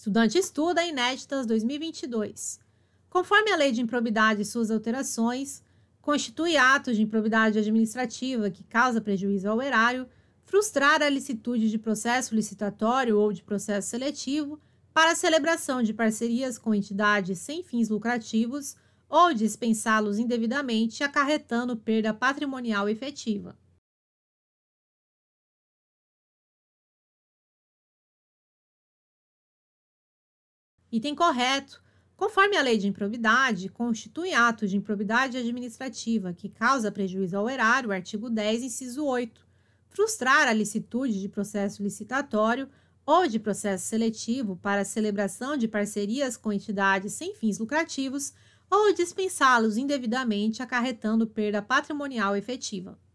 Estudante estuda Inéditas 2022. Conforme a Lei de Improbidade e suas alterações, constitui atos de improbidade administrativa que causa prejuízo ao erário frustrar a licitude de processo licitatório ou de processo seletivo para a celebração de parcerias com entidades sem fins lucrativos ou dispensá-los indevidamente, acarretando perda patrimonial efetiva. Item correto. Conforme a lei de improbidade, constitui ato de improbidade administrativa que causa prejuízo ao erário, artigo 10, inciso 8. Frustrar a licitude de processo licitatório ou de processo seletivo para celebração de parcerias com entidades sem fins lucrativos ou dispensá-los indevidamente, acarretando perda patrimonial efetiva.